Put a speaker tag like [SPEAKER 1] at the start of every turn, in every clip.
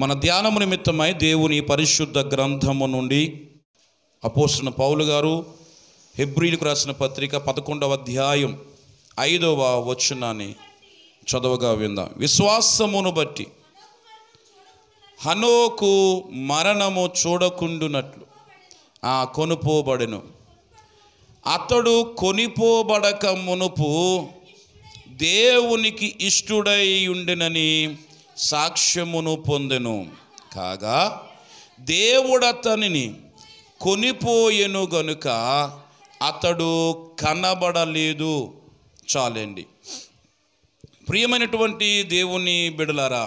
[SPEAKER 1] మన ధ్యానము నిమిత్తమై దేవుని పరిశుద్ధ గ్రంథము నుండి అపోసిన పౌలు గారు హెబ్రిలకు రాసిన పత్రిక పదకొండవ అధ్యాయం ఐదవ వచనాన్ని చదవగా విందాం విశ్వాసమును బట్టి హనోకు మరణము చూడకుండునట్లు ఆ కొనుపోబడెను అతడు కొనిపోబడక మునుపు దేవునికి ఇష్టుడై ఉండెనని సాక్ష్యమును పొందెను కాగా దేవుడతనిని కొనిపోయెను గనుక అతడు కనబడలేదు చాలండి ప్రియమైనటువంటి దేవుని బిడలారా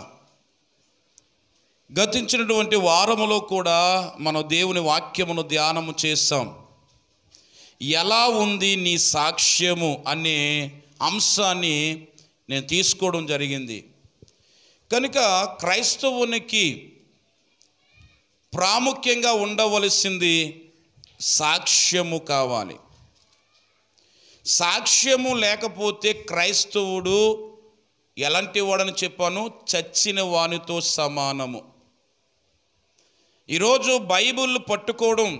[SPEAKER 1] గతించినటువంటి వారములో కూడా మనం దేవుని వాక్యమును ధ్యానము చేస్తాం ఎలా ఉంది నీ సాక్ష్యము అనే అంశాన్ని నేను తీసుకోవడం జరిగింది కనుక క్రైస్తవునికి ప్రాముఖ్యంగా ఉండవలసింది సాక్ష్యము కావాలి సాక్ష్యము లేకపోతే క్రైస్తవుడు ఎలాంటి వాడని చెప్పాను చచ్చిన వానితో సమానము ఈరోజు బైబుల్ పట్టుకోవడం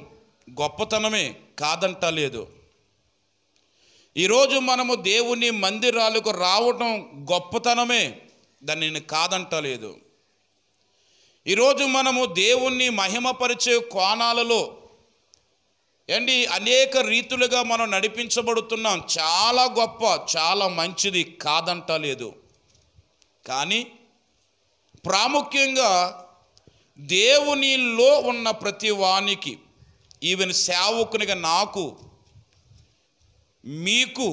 [SPEAKER 1] గొప్పతనమే కాదంట లేదు ఈరోజు మనము దేవుని మందిరాలకు రావటం గొప్పతనమే దాన్ని నేను కాదంటలేదు ఈరోజు మనము దేవుణ్ణి మహిమపరిచే కోణాలలో ఏంటి అనేక రీతులుగా మనం నడిపించబడుతున్నాం చాలా గొప్ప చాలా మంచిది కాదంటలేదు కానీ ప్రాముఖ్యంగా దేవునిలో ఉన్న ప్రతి వానికి ఈవెన్ సేవకునిగా నాకు మీకు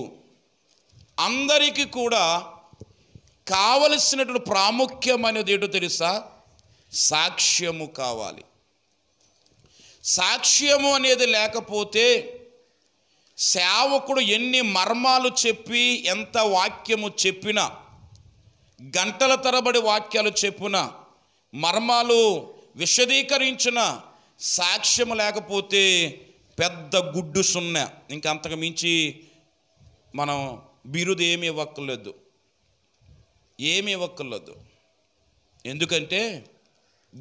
[SPEAKER 1] అందరికీ కూడా కావలసినటువంటి ప్రాముఖ్యం అనేది ఏంటో తెలుసా సాక్ష్యము కావాలి సాక్ష్యము అనేది లేకపోతే సేవకుడు ఎన్ని మర్మాలు చెప్పి ఎంత వాక్యము చెప్పినా గంటల తరబడి వాక్యాలు చెప్పిన మర్మాలు విశదీకరించిన సాక్ష్యము లేకపోతే పెద్ద గుడ్డు సున్నా ఇంకంతకు మించి మనం బిరుదేమీ ఇవ్వక్కర్లేదు ఏమి ఇవ్వక్కర్లేదు ఎందుకంటే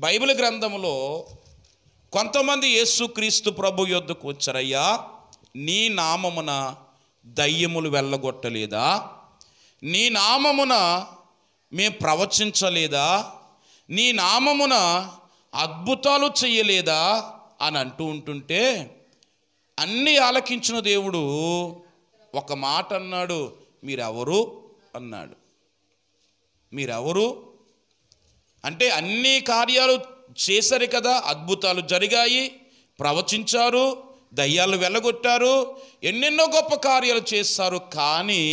[SPEAKER 1] బైబిల్ గ్రంథంలో కొంతమంది యేసుక్రీస్తు ప్రభు యొద్దకు వచ్చారయ్యా నీ నామమున దయ్యములు వెళ్ళగొట్టలేదా నీ నామమున మేము ప్రవచించలేదా నీ నామమున అద్భుతాలు చేయలేదా అని అంటూ ఉంటుంటే అన్నీ ఆలకించిన దేవుడు ఒక మాట అన్నాడు మీరెవరు అన్నాడు మీరెవరు అంటే అన్ని కార్యాలు చేశారు కదా అద్భుతాలు జరిగాయి ప్రవచించారు దయ్యాలు వెళ్ళగొట్టారు ఎన్నెన్నో గొప్ప కార్యాలు చేస్తారు కానీ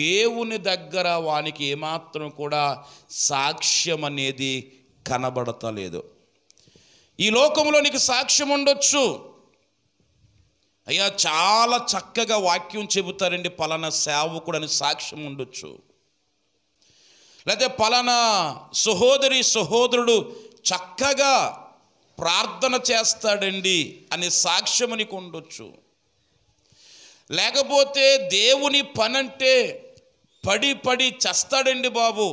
[SPEAKER 1] దేవుని దగ్గర వానికి ఏమాత్రం కూడా సాక్ష్యం అనేది కనబడతలేదు ఈ లోకంలో నీకు సాక్ష్యం ఉండొచ్చు అయ్యా చాలా చక్కగా వాక్యం చెబుతారండి పలానా సేవకుడు అని సాక్ష్యం ఉండొచ్చు లేకపోతే పలానా సహోదరి సహోదరుడు చక్కగా ప్రార్థన చేస్తాడండి అనే సాక్ష్యం అని ఉండొచ్చు లేకపోతే దేవుని పనంటే పడి పడి చేస్తాడండి బాబు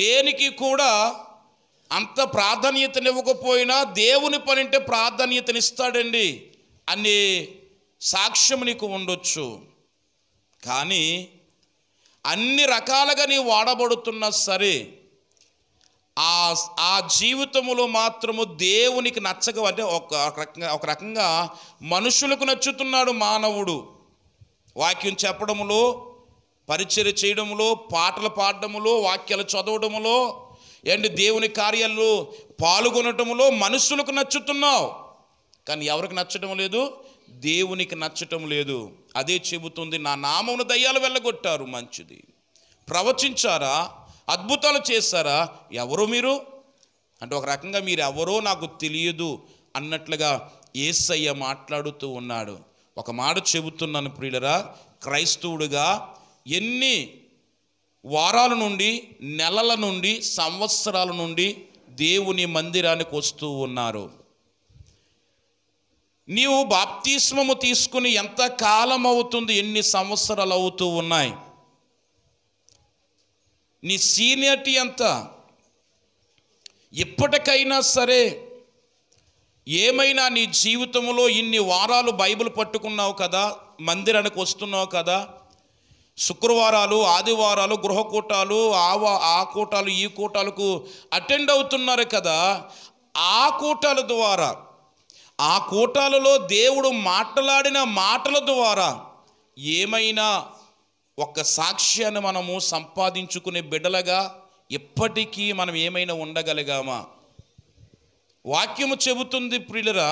[SPEAKER 1] దేనికి కూడా అంత ప్రాధాన్యతనివ్వకపోయినా దేవుని పని అంటే ప్రాధాన్యతనిస్తాడండి అనే సాక్ష్యం నీకు ఉండొచ్చు కానీ అన్ని రకాలుగా నీవు వాడబడుతున్నా సరే ఆ ఆ జీవితములో మాత్రము దేవునికి నచ్చక అంటే ఒక రకంగా ఒక రకంగా మనుషులకు నచ్చుతున్నాడు మానవుడు వాక్యం చెప్పడములో పరిచయం చేయడములో పాటలు పాడడములో వాక్యాలు చదవడములో ఏంటి దేవుని కార్యాలు పాల్గొనటములో మనుషులకు నచ్చుతున్నావు కానీ ఎవరికి నచ్చడం లేదు దేవునికి నచ్చటం లేదు అదే చెబుతుంది నా నామమును దయ్యాలు వెళ్ళగొట్టారు మంచిది ప్రవచించారా అద్భుతాలు చేస్తారా ఎవరు మీరు అంటే ఒక రకంగా మీరు ఎవరో నాకు తెలియదు అన్నట్లుగా ఏసయ్య మాట్లాడుతూ ఉన్నాడు ఒక మాట చెబుతున్నాను ప్రియులరా క్రైస్తవుడుగా ఎన్ని వారాల నుండి నెలల నుండి సంవత్సరాల నుండి దేవుని మందిరానికి వస్తూ ఉన్నారు నీవు బాప్తిస్మము తీసుకుని ఎంత కాలం అవుతుంది ఎన్ని సంవత్సరాలు అవుతూ ఉన్నాయి నీ సీనియర్టీ ఎంత ఎప్పటికైనా సరే ఏమైనా నీ జీవితంలో ఇన్ని వారాలు బైబిల్ పట్టుకున్నావు కదా మందిరానికి వస్తున్నావు కదా శుక్రవారాలు ఆదివారాలు గృహకూటాలు ఆవా ఆ కూటాలు ఈ కూటాలకు అటెండ్ అవుతున్నారు కదా ఆ కూటాల ద్వారా ఆ కూటాలలో దేవుడు మాట్లాడిన మాటల ద్వారా ఏమైనా ఒక సాక్ష్యాన్ని మనము సంపాదించుకునే బిడ్డలుగా ఎప్పటికీ మనం ఏమైనా ఉండగలిగామా వాక్యము చెబుతుంది ప్రియులరా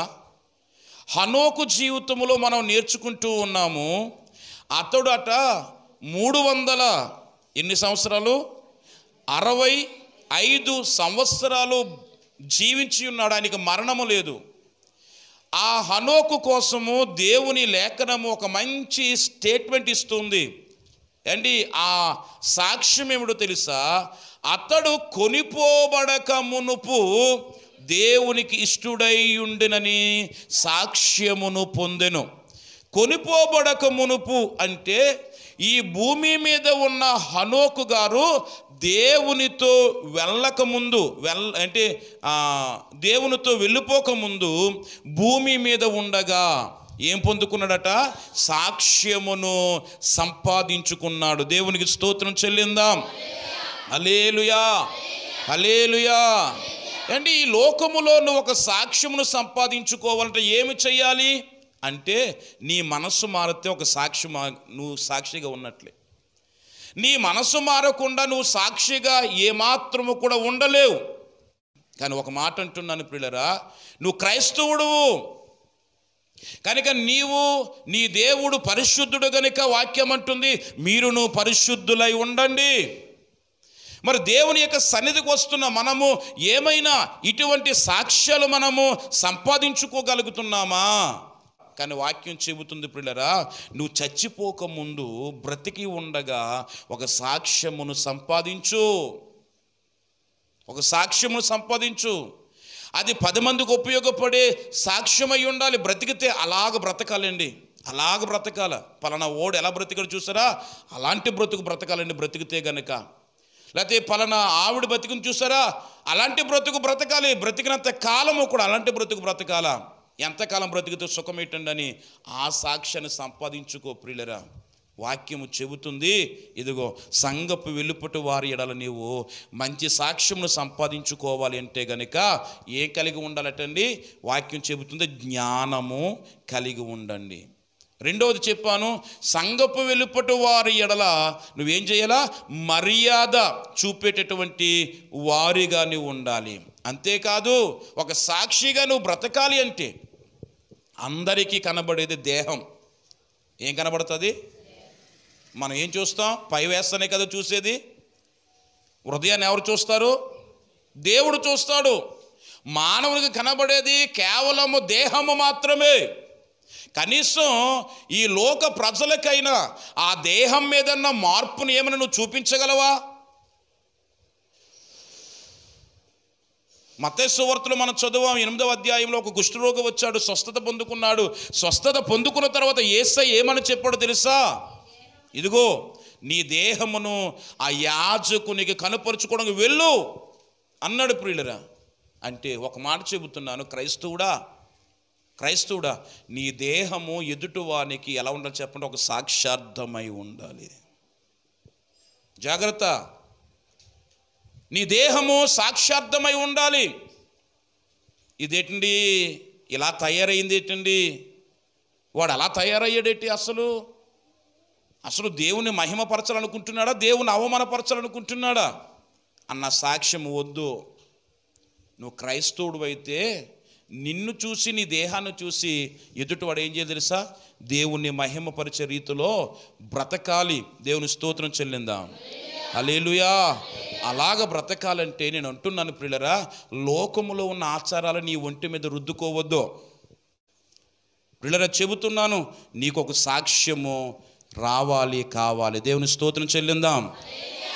[SPEAKER 1] హనోకు జీవితంలో మనం నేర్చుకుంటూ ఉన్నాము అతడట మూడు వందల ఎన్ని సంవత్సరాలు అరవై ఐదు సంవత్సరాలు జీవించి ఉన్నాడు ఆయనకి మరణము లేదు ఆ హనోకు కోసము దేవుని లేఖనము ఒక మంచి స్టేట్మెంట్ ఇస్తుంది అండి ఆ సాక్ష్యం ఏమిటో తెలుసా అతడు కొనిపోబడక మునుపు దేవునికి ఇష్టడై ఉండినని సాక్ష్యమును పొందెను కొనిపోబడక మునుపు అంటే ఈ భూమి మీద ఉన్న హనోకు గారు దేవునితో వెళ్ళకముందు వెళ్ళ అంటే దేవునితో వెళ్ళిపోకముందు భూమి మీద ఉండగా ఏం పొందుకున్నాడట సాక్ష్యమును సంపాదించుకున్నాడు దేవునికి స్తోత్రం చెల్లిందాం అలేలుయా అలేలుయా అంటే ఈ లోకములో నువ్వు ఒక సాక్ష్యమును సంపాదించుకోవాలంటే ఏమి చెయ్యాలి అంటే నీ మనస్సు మారితే ఒక సాక్షి నువ్వు సాక్షిగా ఉన్నట్లే నీ మనసు మారకుండా నువ్వు సాక్షిగా ఏమాత్రము కూడా ఉండలేవు కానీ ఒక మాట అంటున్నాను పిల్లరా నువ్వు క్రైస్తవుడువు కనుక నీవు నీ దేవుడు పరిశుద్ధుడు గనుక వాక్యం అంటుంది మీరు నువ్వు పరిశుద్ధులై ఉండండి మరి దేవుని యొక్క సన్నిధికి వస్తున్న మనము ఏమైనా ఇటువంటి సాక్ష్యాలు మనము సంపాదించుకోగలుగుతున్నామా కానీ వాక్యం చెబుతుంది పిల్లరా నువ్వు చచ్చిపోకముందు బ్రతికి ఉండగా ఒక సాక్ష్యమును సంపాదించు ఒక సాక్ష్యమును సంపాదించు అది పది మందికి ఉపయోగపడే సాక్ష్యమై ఉండాలి బ్రతికితే అలాగ బ్రతకాలండి అలాగ బ్రతకాల పలానా ఓడు ఎలా బ్రతికాడు చూసారా అలాంటి బ్రతుకు బ్రతకాలండి బ్రతికితే గనుక లేకపోతే పలానా ఆవిడ బ్రతికిని చూసారా అలాంటి బ్రతుకు బ్రతకాలి బ్రతికినంత కాలము కూడా అలాంటి బ్రతుకు బ్రతకాలా ఎంతకాలం బ్రతికితే సుఖమేటండని ఆ సాక్ష్యాన్ని సంపాదించుకో ప్రియులరా వాక్యము చెబుతుంది ఇదిగో సంగపు వెలుపటి వారి ఎడల నీవు మంచి సాక్ష్యమును సంపాదించుకోవాలి అంటే గనుక ఏ కలిగి ఉండాలటండి వాక్యం చెబుతుంది జ్ఞానము కలిగి ఉండండి రెండవది చెప్పాను సంగపు వెలుపటి వారి ఎడల నువ్వేం చేయాలా మర్యాద చూపేటటువంటి వారిగా నువ్వు ఉండాలి అంతేకాదు ఒక సాక్షిగా నువ్వు బ్రతకాలి అంటే అందరికీ కనబడేది దేహం ఏం కనబడుతుంది మనం ఏం చూస్తాం పై వేస్తనే కదా చూసేది హృదయాన్ని ఎవరు చూస్తారు దేవుడు చూస్తాడు మానవునికి కనబడేది కేవలము దేహము మాత్రమే కనీసం ఈ లోక ప్రజలకైనా ఆ దేహం మీదన్న మార్పును ఏమైనా నువ్వు చూపించగలవా మతేశ్వర్తులు మనం చదువాం ఎనిమిదవ అధ్యాయంలో ఒక కుష్ఠరోగి వచ్చాడు స్వస్థత పొందుకున్నాడు స్వస్థత పొందుకున్న తర్వాత ఏసై ఏమని చెప్పాడు తెలుసా ఇదిగో నీ దేహమును ఆ యాజకునికి కనుపరుచుకోవడానికి వెళ్ళు అన్నాడు ప్రియులరా అంటే ఒక మాట చెబుతున్నాను క్రైస్తవుడా క్రైస్తవుడా నీ దేహము ఎదుటివానికి ఎలా ఉండాలి చెప్పండి ఒక సాక్షార్థమై ఉండాలి జాగ్రత్త నీ దేహము సాక్షార్థమై ఉండాలి ఇదేటండి ఇలా తయారైంది ఏంటండి వాడు అలా తయారయ్యాడేటి అసలు అసలు దేవుని మహిమపరచాలనుకుంటున్నాడా దేవుని అవమానపరచాలనుకుంటున్నాడా అన్న సాక్ష్యం వద్దు నువ్వు క్రైస్తవుడు అయితే నిన్ను చూసి నీ దేహాన్ని చూసి ఎదుటివాడు ఏం చేయదు తెలుసా దేవుణ్ణి మహిమపరిచే రీతిలో బ్రతకాలి దేవుని స్తోత్రం చెల్లిందాం అలేలుయా అలాగ బ్రతకాలంటే నేను అంటున్నాను ప్రియులరా లోకములో ఉన్న ఆచారాలు నీ ఒంటి మీద రుద్దుకోవద్దు ప్రిల్లరా చెబుతున్నాను నీకు ఒక సాక్ష్యము రావాలి కావాలి దేవుని స్తోత్రం చెల్లిందాం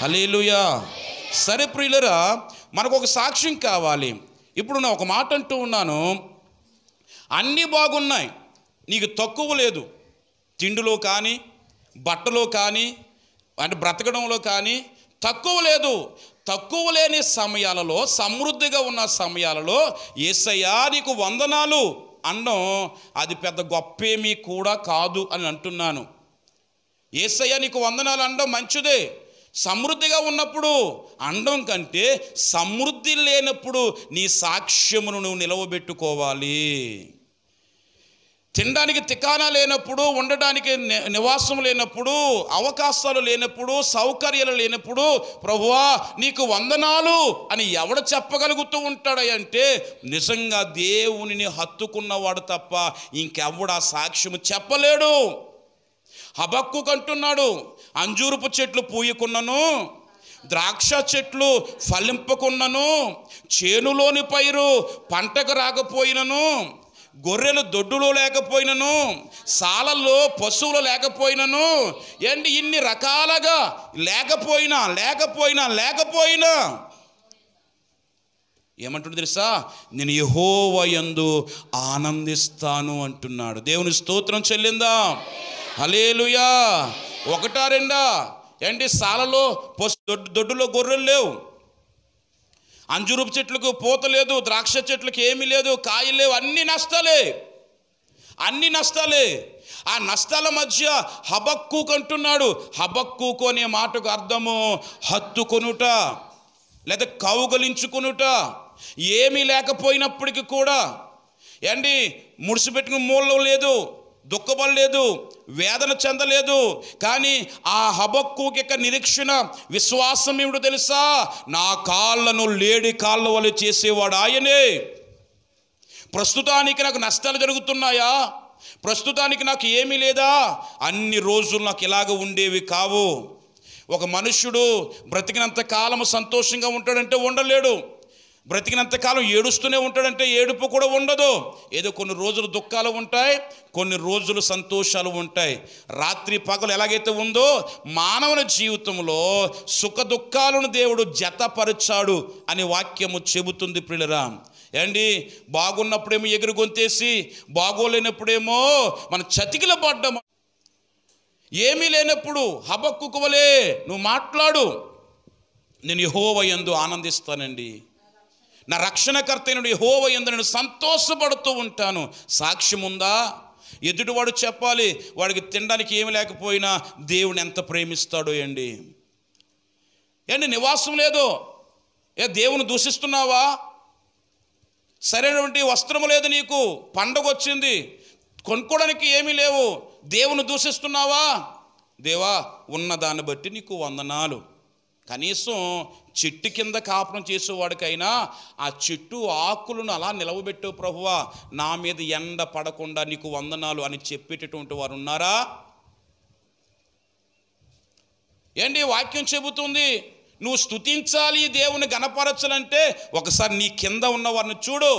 [SPEAKER 1] హలేలుయా సరే ప్రియులరా మనకు ఒక సాక్ష్యం కావాలి ఇప్పుడు నేను ఒక మాట అంటూ ఉన్నాను అన్నీ బాగున్నాయి నీకు తక్కువ లేదు తిండిలో కానీ బట్టలో కానీ అంటే బ్రతకడంలో కానీ తక్కువ లేదు తక్కువ లేని సమయాలలో సమృద్ధిగా ఉన్న సమయాలలో ఏసయ్యా నీకు వందనాలు అన్నం అది పెద్ద గొప్పేమీ కూడా కాదు అని అంటున్నాను ఏసయ్య నీకు వందనాలు అండం మంచిదే సమృద్ధిగా ఉన్నప్పుడు అండం కంటే సమృద్ధి లేనప్పుడు నీ సాక్ష్యమును నువ్వు నిలవబెట్టుకోవాలి తినడానికి తికానా లేనప్పుడు ఉండడానికి నివాసం లేనప్పుడు అవకాశాలు లేనప్పుడు సౌకర్యాలు లేనప్పుడు ప్రభువా నీకు వందనాలు అని ఎవడ చెప్పగలుగుతూ ఉంటాడంటే నిజంగా దేవునిని హత్తుకున్నవాడు తప్ప ఇంకెవడ సాక్ష్యము చెప్పలేడు హబక్కు కంటున్నాడు అంజూరుపు చెట్లు పూయకున్నను ద్రాక్ష చెట్లు ఫలింపకున్నను చేనులోని పైరు పంటకు రాకపోయినను గొర్రెలు దొడ్డులో లేకపోయినను సాలల్లో పశువులు లేకపోయినను ఏంటి ఇన్ని రకాలుగా లేకపోయినా లేకపోయినా లేకపోయినా ఏమంటుంది తెలుసా నేను యహోవయందు ఆనందిస్తాను అంటున్నాడు దేవుని స్తోత్రం చెల్లిందా హలేలుయా ఒకటా రెండా ఏంటి సాలలో పశు దొడ్డు దొడ్డులో గొర్రెలు లేవు అంజురూపు చెట్లకు పూత లేదు ద్రాక్ష చెట్లకు ఏమీ లేదు కాయలు లేవు అన్ని నష్టాలే అన్ని నష్టాలే ఆ నష్టాల మధ్య హబక్కు అంటున్నాడు హబక్కుకు అనే మాటకు అర్థము హత్తుకొనుట లేదా కౌగలించుకునుట ఏమీ లేకపోయినప్పటికీ కూడా ఏంటి ముడిసిపెట్టుకుని మూలం లేదు దుఃఖపడలేదు వేదన చెందలేదు కానీ ఆ హబక్కుకి నిరీక్షణ విశ్వాసం ఏమిటో తెలుసా నా కాళ్ళను లేడి కాళ్ళ వల్ల చేసేవాడు ఆయనే ప్రస్తుతానికి నాకు నష్టాలు జరుగుతున్నాయా ప్రస్తుతానికి నాకు ఏమీ లేదా అన్ని రోజులు నాకు ఇలాగ ఉండేవి కావు ఒక మనుష్యుడు బ్రతికినంత కాలము సంతోషంగా ఉంటాడంటే ఉండలేడు బ్రతికినంతకాలం ఏడుస్తూనే ఉంటాడంటే ఏడుపు కూడా ఉండదు ఏదో కొన్ని రోజులు దుఃఖాలు ఉంటాయి కొన్ని రోజులు సంతోషాలు ఉంటాయి రాత్రి పగలు ఎలాగైతే ఉందో మానవుని జీవితంలో సుఖ దుఃఖాలను దేవుడు జతపరచాడు అని వాక్యము చెబుతుంది ప్రిలరా ఏండి బాగున్నప్పుడేమో ఎగురు గొంతేసి బాగోలేనప్పుడేమో మన చతికిల పడ్డం ఏమీ లేనప్పుడు హబక్కుకువలే నువ్వు మాట్లాడు నేను యహోవయందు ఆనందిస్తానండి నా రక్షణకర్తైన హోవ ఎందు నేను సంతోషపడుతూ ఉంటాను సాక్ష్యం ఉందా ఎదుటివాడు చెప్పాలి వాడికి తినడానికి ఏమి లేకపోయినా దేవుని ఎంత ప్రేమిస్తాడో అండి ఏంటి నివాసం లేదు ఏ దేవుని దూషిస్తున్నావా సరైనటువంటి వస్త్రము లేదు నీకు పండగ వచ్చింది కొనుక్కోవడానికి ఏమీ లేవు దేవుని దూషిస్తున్నావా దేవా ఉన్న దాన్ని బట్టి నీకు వందనాలు కనీసం చెట్టు కింద కాపురం చేసేవాడికైనా ఆ చెట్టు ఆకులను అలా నిలవబెట్టు ప్రభువా నా మీద ఎండ పడకుండా నీకు వందనాలు అని చెప్పేటటువంటి వారు ఉన్నారా ఏంటి వాక్యం చెబుతుంది నువ్వు స్థుతించాలి దేవుని గణపరచాలంటే ఒకసారి నీ కింద ఉన్న వారిని చూడు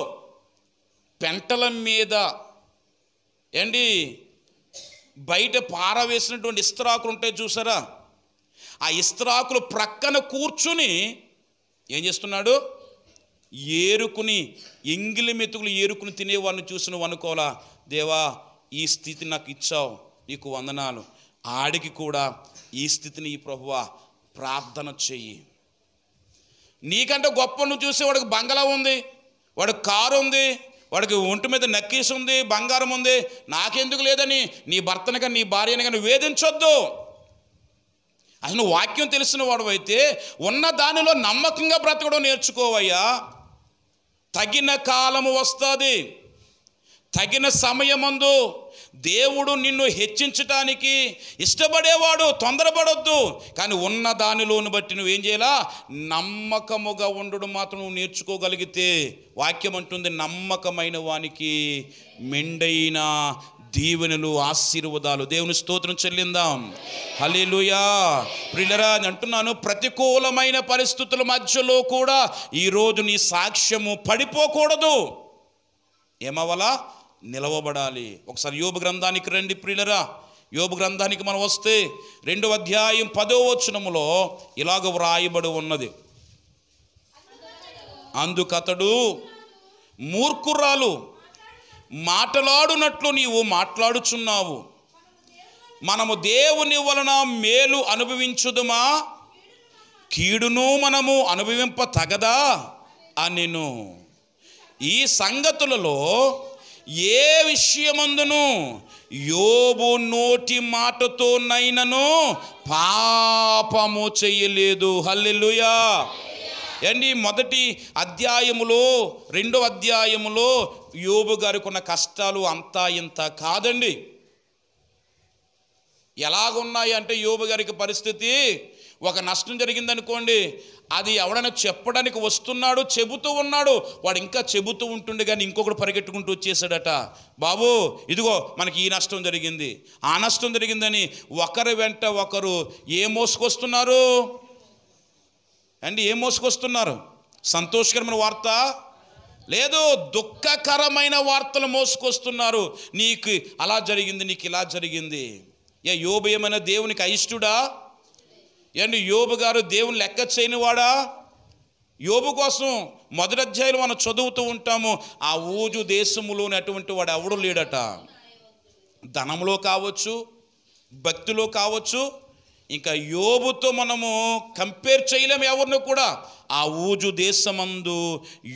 [SPEAKER 1] పెంటల మీద ఏంటి బయట పారవేసినటువంటి ఇస్తరాకులు ఉంటాయి చూసారా ఆ ఇస్త్రాకులు ప్రక్కన కూర్చుని ఏం చేస్తున్నాడు ఏరుకుని ఎంగిలి మెతుకులు ఏరుకుని తినేవాడిని చూసి నువ్వు అనుకోవాలా దేవా ఈ స్థితి నాకు ఇచ్చావు నీకు వందనాలు ఆడికి కూడా ఈ స్థితిని ఈ ప్రభువా ప్రార్థన చెయ్యి నీకంటే గొప్ప నువ్వు చూసి వాడికి బంగళా ఉంది వాడికి కారు ఉంది వాడికి ఒంటి మీద నక్కీసు ఉంది బంగారం ఉంది నాకెందుకు లేదని నీ భర్తని కానీ నీ భార్యని కానీ వేధించొద్దు అసలు వాక్యం తెలిసిన అయితే ఉన్న దానిలో నమ్మకంగా బ్రతకడం నేర్చుకోవయ్యా తగిన కాలము వస్తుంది తగిన సమయమందు దేవుడు నిన్ను హెచ్చించటానికి ఇష్టపడేవాడు తొందరపడొద్దు కానీ ఉన్న దానిలోని బట్టి నువ్వేం చేయాలా నమ్మకముగా ఉండడం మాత్రం నువ్వు నేర్చుకోగలిగితే వాక్యం అంటుంది నమ్మకమైన వానికి మెండైన దీవెనలు ఆశీర్వాదాలు దేవుని స్తోత్రం చెల్లిందాం హలీలుయా ప్రిలరా అని అంటున్నాను ప్రతికూలమైన పరిస్థితుల మధ్యలో కూడా ఈరోజు నీ సాక్ష్యము పడిపోకూడదు ఏమవలా నిలవబడాలి ఒకసారి యోగ గ్రంథానికి రండి ప్రిలరా యోగ గ్రంథానికి మనం వస్తే రెండో అధ్యాయం పదో వచనములో ఇలాగ వ్రాయబడి ఉన్నది అందుకతడు మూర్ఖురాలు మాటలాడునట్లు నీవు మాట్లాడుచున్నావు మనము దేవుని వలన మేలు అనుభవించుదుమా కీడును మనము అనుభవింప తగదా అనిను ఈ సంగతులలో ఏ విషయమందును యోబు నోటి మాటతోనైనను పాపము చేయలేదు హల్లెలుయా అండి మొదటి అధ్యాయములో రెండో అధ్యాయములో యోబు గారికి ఉన్న కష్టాలు అంతా ఇంత కాదండి ఎలాగున్నాయి అంటే యోబు గారికి పరిస్థితి ఒక నష్టం జరిగిందనుకోండి అది ఎవడైనా చెప్పడానికి వస్తున్నాడు చెబుతూ ఉన్నాడు వాడు ఇంకా చెబుతూ ఉంటుండే కానీ ఇంకొకటి పరిగెట్టుకుంటూ వచ్చేసాడట బాబు ఇదిగో మనకి ఈ నష్టం జరిగింది ఆ నష్టం జరిగిందని ఒకరి వెంట ఒకరు ఏ మోసుకొస్తున్నారు అండి ఏం మోసుకొస్తున్నారు సంతోషకరమైన వార్త లేదు దుఃఖకరమైన వార్తలు మోసుకొస్తున్నారు నీకు అలా జరిగింది నీకు ఇలా జరిగింది ఏ యోబు ఏమైనా దేవునికి అయిష్టుడా అండి యోబు గారు దేవుని లెక్క చేయనివాడా యోబు కోసం మొదటి అధ్యాయులు మనం చదువుతూ ఉంటాము ఆ ఊజు దేశములోని అటువంటి వాడు ఎవడు లేడట ధనంలో కావచ్చు భక్తిలో కావచ్చు ఇంకా యోబుతో మనము కంపేర్ చేయలేము ఎవరిని కూడా ఆ ఊజు దేశమందు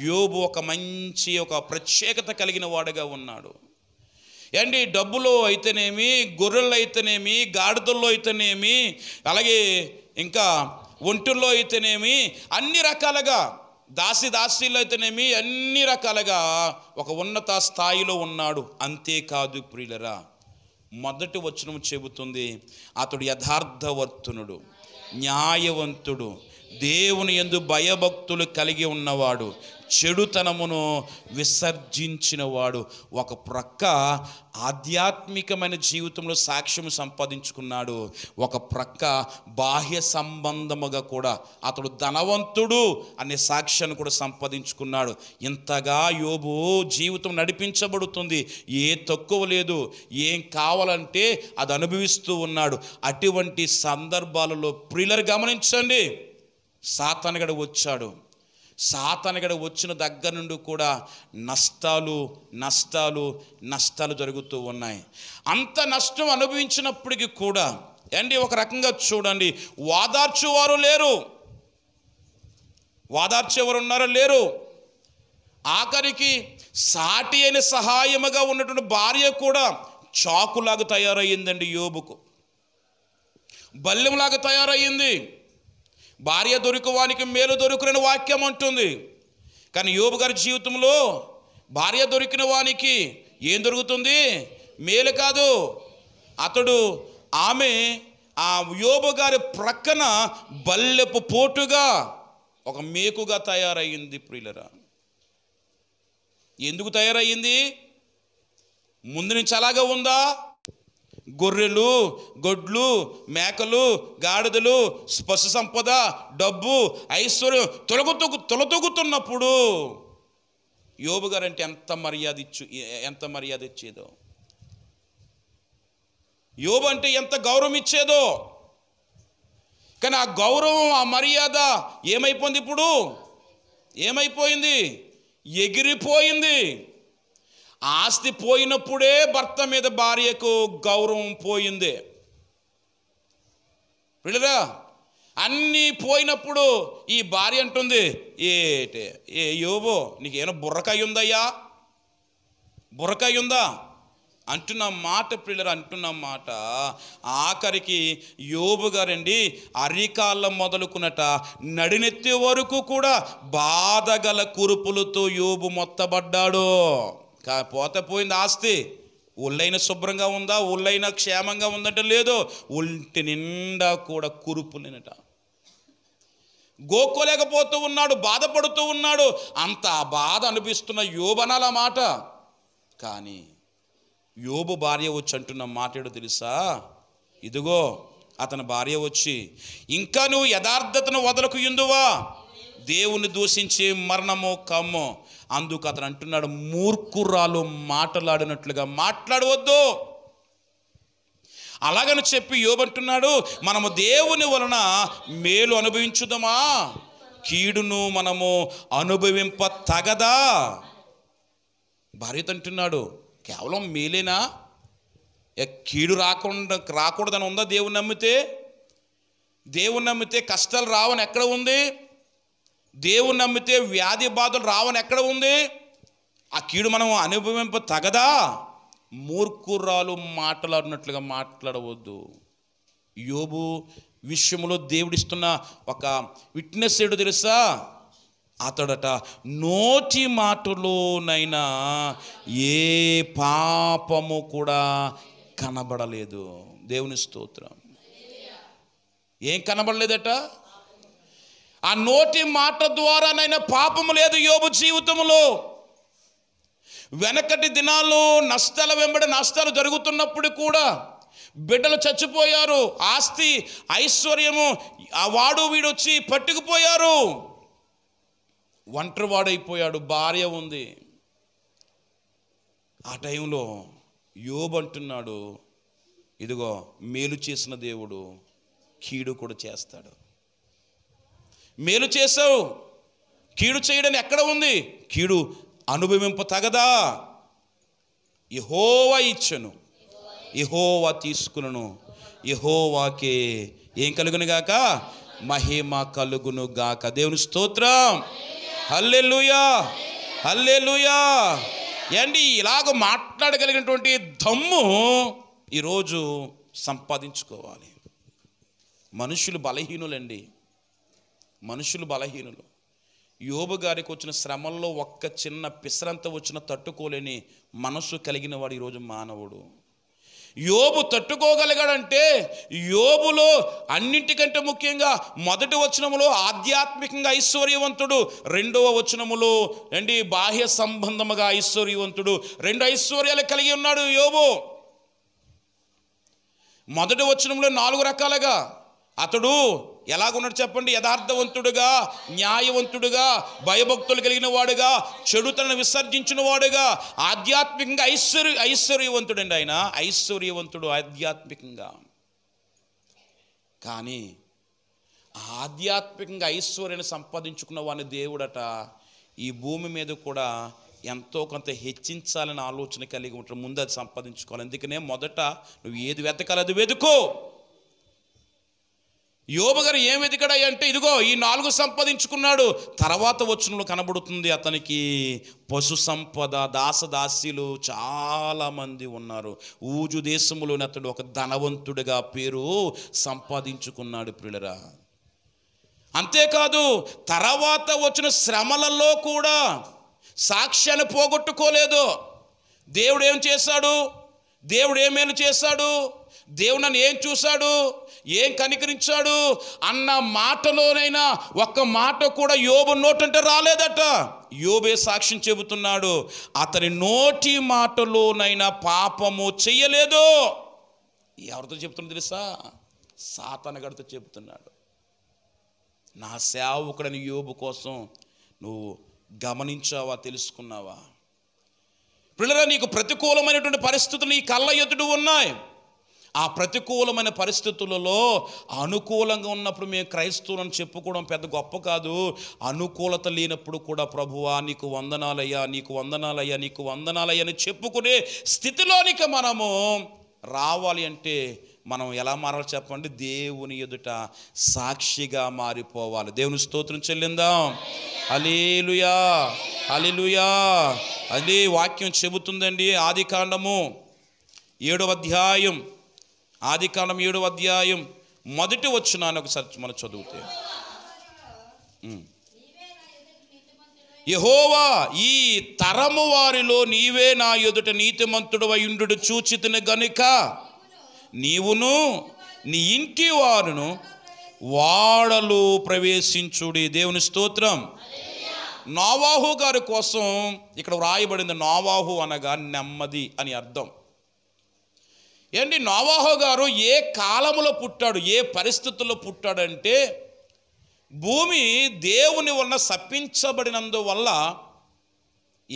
[SPEAKER 1] యోబు ఒక మంచి ఒక ప్రత్యేకత కలిగిన వాడుగా ఉన్నాడు ఏంటి డబ్బులో అయితేనేమి గొర్రెల్లో అయితేనేమి గాడిదల్లో అయితేనేమి అలాగే ఇంకా ఒంటుల్లో అయితేనేమి అన్ని రకాలుగా దాసి దాసీలు అయితేనేమి అన్ని రకాలుగా ఒక ఉన్నత స్థాయిలో ఉన్నాడు అంతేకాదు ప్రియులరా మొదటి వచనం చెబుతుంది అతడు యథార్థవర్తునుడు న్యాయవంతుడు దేవుని ఎందు భయభక్తులు కలిగి ఉన్నవాడు చెడుతనమును విసర్జించిన వాడు ఒక ప్రక్క ఆధ్యాత్మికమైన జీవితంలో సాక్ష్యము సంపాదించుకున్నాడు ఒక ప్రక్క బాహ్య సంబంధముగా కూడా అతడు ధనవంతుడు అనే సాక్ష్యాన్ని కూడా సంపాదించుకున్నాడు ఇంతగా యోబు జీవితం నడిపించబడుతుంది ఏ తక్కువ లేదు ఏం కావాలంటే అది అనుభవిస్తూ ఉన్నాడు అటువంటి సందర్భాలలో ప్రిలర్ గమనించండి సాతనగడ వచ్చాడు సాతనగడ వచ్చిన దగ్గర నుండి కూడా నష్టాలు నష్టాలు నష్టాలు జరుగుతూ ఉన్నాయి అంత నష్టం అనుభవించినప్పటికీ కూడా అండి ఒక రకంగా చూడండి వాదార్చువారు లేరు వాదార్చేవారు ఉన్నారో లేరు ఆఖరికి సాటి అయిన సహాయముగా ఉన్నటువంటి భార్య కూడా చాకులాగా తయారయ్యిందండి యోబుకు బల్లెంలాగా తయారయ్యింది భార్య దొరికివానికి మేలు దొరుకునే వాక్యం అంటుంది కానీ యోబు గారి జీవితంలో భార్య దొరికిన వానికి ఏం దొరుకుతుంది మేలు కాదు అతడు ఆమె ఆ యోబు గారి ప్రక్కన బల్లెపు పోటుగా ఒక మేకుగా తయారయ్యింది ప్రియులరా ఎందుకు తయారయ్యింది ముందు నుంచి అలాగే ఉందా గొర్రెలు గొడ్లు మేకలు గాడిదలు పశు సంపద డబ్బు ఐశ్వర్యం తొలగతొగు తొలతొగుతున్నప్పుడు యోబు గారు అంటే ఎంత మర్యాద ఇచ్చు ఎంత మర్యాద ఇచ్చేదో యోబు అంటే ఎంత గౌరవం ఇచ్చేదో కానీ ఆ గౌరవం ఆ మర్యాద ఏమైపోయింది ఇప్పుడు ఏమైపోయింది ఎగిరిపోయింది ఆస్తి పోయినప్పుడే భర్త మీద భార్యకు గౌరవం పోయింది వెళ్ళరా అన్నీ పోయినప్పుడు ఈ భార్య అంటుంది ఏటే ఏ యోబో నీకేమో బుర్రకాయ ఉందయ్యా బుర్రకాయ ఉందా అంటున్న మాట పిల్లలు అంటున్న మాట ఆఖరికి యోబు గారండి అరికాళ్ళ మొదలుకున్నట నడినెత్తి వరకు కూడా బాధగల కురుపులతో యోబు మొత్తబడ్డాడో కా పోత పోయింది ఆస్తి ఒళ్ళైనా శుభ్రంగా ఉందా ఒళ్ళైనా క్షేమంగా ఉందట లేదో ఒంటి నిండా కూడా కురుపు నినట గోక్కోలేకపోతూ ఉన్నాడు బాధపడుతూ ఉన్నాడు అంత బాధ అనిపిస్తున్న యోబనాల మాట కానీ యోబు భార్య వచ్చి అంటున్న మాటేడు తెలుసా ఇదిగో అతని భార్య వచ్చి ఇంకా నువ్వు యథార్థతను వదలకు ఎందువా దేవుని దూషించి మరణము కమ్ము అందుకు అతను అంటున్నాడు మూర్ఖురాలు మాట్లాడినట్లుగా మాట్లాడవద్దు అలాగని చెప్పి యోబంటున్నాడు మనము దేవుని వలన మేలు అనుభవించుదమా కీడును మనము అనుభవింప తగదా భార్యత అంటున్నాడు కేవలం మేలేనా కీడు రాకుండా రాకూడదని ఉందా దేవుని నమ్మితే దేవుని నమ్మితే కష్టాలు రావని ఎక్కడ ఉంది దేవుని నమ్మితే వ్యాధి బాధలు రావని ఎక్కడ ఉంది ఆ కీడు మనం అనుభవింప తగదా మూర్ఖురాలు మాట్లాడినట్లుగా మాట్లాడవద్దు యోబు విషయంలో దేవుడిస్తున్న ఒక విట్నెస్ ఏడు తెలుసా అతడట నోటి మాటలోనైనా ఏ పాపము కూడా కనబడలేదు దేవుని స్తోత్రం ఏం కనబడలేదట ఆ నోటి మాట ద్వారా నైనా పాపము లేదు యోబు జీవితంలో వెనకటి దినాల్లో నష్టాల వెంబడి నష్టాలు జరుగుతున్నప్పుడు కూడా బిడ్డలు చచ్చిపోయారు ఆస్తి ఐశ్వర్యము ఆ వాడు వీడొచ్చి పట్టుకుపోయారు ఒంటరి వాడైపోయాడు భార్య ఉంది ఆ టైంలో యోబు అంటున్నాడు ఇదిగో మేలు చేసిన దేవుడు కీడు కూడా చేస్తాడు మేలు చేసావు కీడు చేయడం ఎక్కడ ఉంది కీడు అనుభవింపు తగదా ఇహోవా ఇచ్చను ఇహోవా తీసుకును ఇహోవాకే ఏం కలుగును గాక మహిమ కలుగును గాక దేవుని స్తోత్రం హల్లెలుయా హల్లెలుయా ఏంటి ఇలాగ మాట్లాడగలిగినటువంటి దమ్ము ఈరోజు సంపాదించుకోవాలి మనుషులు బలహీనులండి మనుషులు బలహీనులు యోబు గారికి వచ్చిన శ్రమల్లో ఒక్క చిన్న పిసరంత వచ్చిన తట్టుకోలేని మనస్సు కలిగిన వాడు ఈరోజు మానవుడు యోబు తట్టుకోగలిగాడంటే యోబులో అన్నింటికంటే ముఖ్యంగా మొదటి వచనములో ఆధ్యాత్మికంగా ఐశ్వర్యవంతుడు రెండవ వచనములో అండి బాహ్య సంబంధముగా ఐశ్వర్యవంతుడు రెండు ఐశ్వర్యాలు కలిగి ఉన్నాడు యోబు మొదటి వచనంలో నాలుగు రకాలుగా అతడు ఎలాగున్నాడు చెప్పండి యథార్థవంతుడుగా న్యాయవంతుడుగా భయభక్తులు కలిగిన వాడుగా చెడుతనను విసర్జించిన వాడుగా ఆధ్యాత్మికంగా ఐశ్వర్య ఐశ్వర్యవంతుడండి ఆయన ఐశ్వర్యవంతుడు ఆధ్యాత్మికంగా కానీ ఆధ్యాత్మికంగా ఐశ్వర్యాన్ని సంపాదించుకున్న వాని దేవుడట ఈ భూమి మీద కూడా ఎంతో కొంత హెచ్చించాలని ఆలోచన కలిగి ఉంటారు ముందు అది సంపాదించుకోవాలి అందుకనే మొదట నువ్వు ఏది వెతకాలి అది వెతుకో యోబు గారు ఏం అంటే ఇదిగో ఈ నాలుగు సంపాదించుకున్నాడు తర్వాత వచ్చినప్పుడు కనబడుతుంది అతనికి పశు సంపద దాసదాసీలు చాలామంది ఉన్నారు ఊజు దేశంలోని అతడు ఒక ధనవంతుడిగా పేరు సంపాదించుకున్నాడు ప్రియులరా అంతేకాదు తర్వాత వచ్చిన శ్రమలలో కూడా సాక్ష్యాన్ని పోగొట్టుకోలేదు దేవుడు ఏం చేశాడు దేవుడు ఏమేమి చేశాడు దేవుడు నన్ను ఏం చూశాడు ఏం కనికరించాడు అన్న మాటలోనైనా ఒక్క మాట కూడా యోబు నోటంటే రాలేదట యోబే సాక్ష్యం చెబుతున్నాడు అతని నోటి మాటలోనైనా పాపము చెయ్యలేదు ఎవరితో చెప్తున్నా తెలుసా సాతనగడితో చెబుతున్నాడు నా సేవకుడని యోబు కోసం నువ్వు గమనించావా తెలుసుకున్నావా పిల్లల నీకు ప్రతికూలమైనటువంటి పరిస్థితులు నీ కళ్ళ ఎదుడు ఉన్నాయి ఆ ప్రతికూలమైన పరిస్థితులలో అనుకూలంగా ఉన్నప్పుడు మేము క్రైస్తవులను చెప్పుకోవడం పెద్ద గొప్ప కాదు అనుకూలత లేనప్పుడు కూడా ప్రభువా నీకు వందనాలయ్యా నీకు వందనాలయ్యా నీకు వందనాలయ్యా అని చెప్పుకునే స్థితిలోనికి మనము రావాలి అంటే మనం ఎలా మారాలి చెప్పండి దేవుని ఎదుట సాక్షిగా మారిపోవాలి దేవుని స్తోత్రం చెల్లిందాం అలీలుయా అలీలుయా అది వాక్యం చెబుతుందండి ఆది కాండము ఏడవ అధ్యాయం ఆది కాలం ఏడవ అధ్యాయం మొదటి వచ్చినాన్ని ఒకసారి మనం చదివితే యహోవా ఈ తరము వారిలో నీవే నా ఎదుట నీతిమంతుడు అయ్యుండు చూచితిని గనుక నీవును నీ ఇంటి వారును వాడలు ప్రవేశించుడి దేవుని స్తోత్రం నావాహు గారి కోసం ఇక్కడ వ్రాయబడింది నావాహు అనగా నెమ్మది అని అర్థం ఏంటి నోవాహో గారు ఏ కాలంలో పుట్టాడు ఏ పరిస్థితుల్లో పుట్టాడంటే భూమి దేవుని వలన సప్పించబడినందువల్ల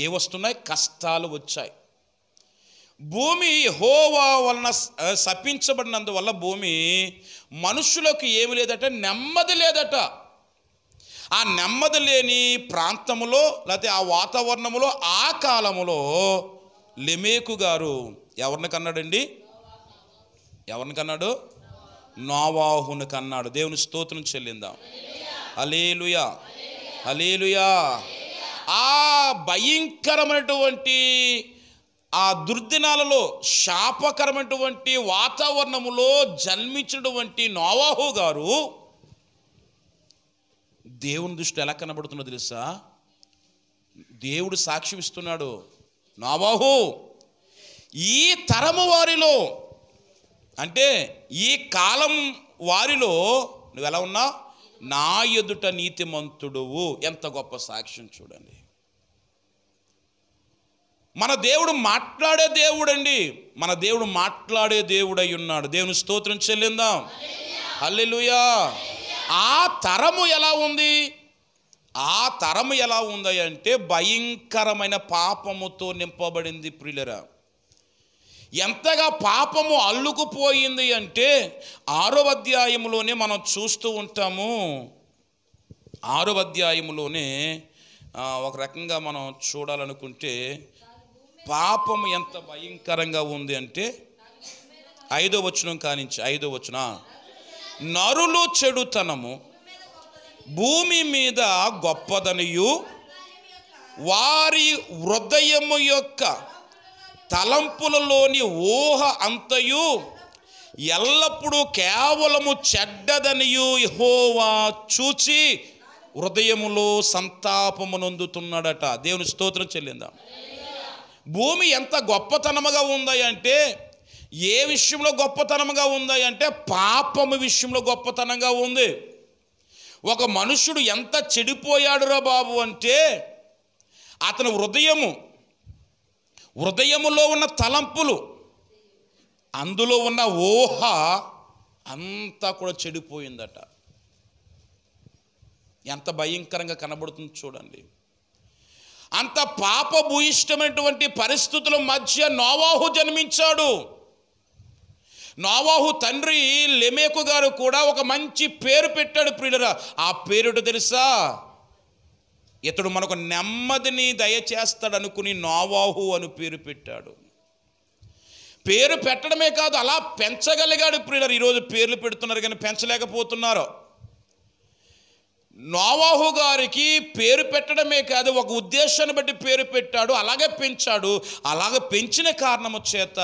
[SPEAKER 1] ఏ వస్తున్నాయి కష్టాలు వచ్చాయి భూమి హోవా వలన సప్పించబడినందువల్ల భూమి మనుషులకు ఏమి లేదట నెమ్మది లేదట ఆ నెమ్మది లేని ప్రాంతములో లేకపోతే ఆ వాతావరణములో ఆ కాలములో లెమేకు గారు ఎవరిని కన్నాడండి ఎవరిని కన్నాడు నోవాహును కన్నాడు దేవుని స్తోత్రం చెల్లిందాం అలీలుయా అలీలుయా ఆ భయంకరమైనటువంటి ఆ దుర్దినాలలో శాపకరమైనటువంటి వాతావరణములో జన్మించినటువంటి నోవాహు గారు దేవుని దృష్టి ఎలా కనబడుతున్నా తెలుసా దేవుడు సాక్ష్యం ఇస్తున్నాడు నోవాహు ఈ తరము వారిలో అంటే ఈ కాలం వారిలో నువ్వు ఎలా ఉన్నావు నా ఎదుట నీతిమంతుడువు ఎంత గొప్ప సాక్ష్యం చూడండి మన దేవుడు మాట్లాడే దేవుడండి మన దేవుడు మాట్లాడే దేవుడై ఉన్నాడు దేవుని స్తోత్రం చెల్లిందాం హల్లెలుయా ఆ తరము ఎలా ఉంది ఆ తరము ఎలా ఉంది అంటే భయంకరమైన పాపముతో నింపబడింది ప్రియులరా ఎంతగా పాపము అల్లుకుపోయింది అంటే ఆరో అధ్యాయంలోనే మనం చూస్తూ ఉంటాము ఆరో అధ్యాయంలోనే ఒక రకంగా మనం చూడాలనుకుంటే పాపం ఎంత భయంకరంగా ఉంది అంటే ఐదో వచనం కానించి ఐదో వచన నరులు చెడుతనము భూమి మీద గొప్పదనియు వారి హృదయము యొక్క తలంపులలోని ఊహ అంతయు ఎల్లప్పుడూ కేవలము చెడ్డదనియు హోవా చూచి హృదయములో సంతాపము నొందుతున్నాడట దేవుని స్తోత్రం చెల్లిందా భూమి ఎంత గొప్పతనముగా అంటే ఏ విషయంలో గొప్పతనముగా అంటే పాపము విషయంలో గొప్పతనంగా ఉంది ఒక మనుషుడు ఎంత చెడిపోయాడురా బాబు అంటే అతని హృదయము హృదయములో ఉన్న తలంపులు అందులో ఉన్న ఊహ అంతా కూడా చెడిపోయిందట ఎంత భయంకరంగా కనబడుతుంది చూడండి అంత పాపభూయిష్టమైనటువంటి పరిస్థితుల మధ్య నోవాహు జన్మించాడు నోవాహు తండ్రి లెమేకు గారు కూడా ఒక మంచి పేరు పెట్టాడు ప్రియులరా ఆ పేరుట తెలుసా ఇతడు మనకు నెమ్మదిని దయచేస్తాడనుకుని నావాహు అని పేరు పెట్టాడు పేరు పెట్టడమే కాదు అలా పెంచగలిగాడు ఇప్పుడు ఈరోజు పేర్లు పెడుతున్నారు కానీ పెంచలేకపోతున్నారు నోవాహు గారికి పేరు పెట్టడమే కాదు ఒక ఉద్దేశాన్ని బట్టి పేరు పెట్టాడు అలాగే పెంచాడు అలాగే పెంచిన కారణము చేత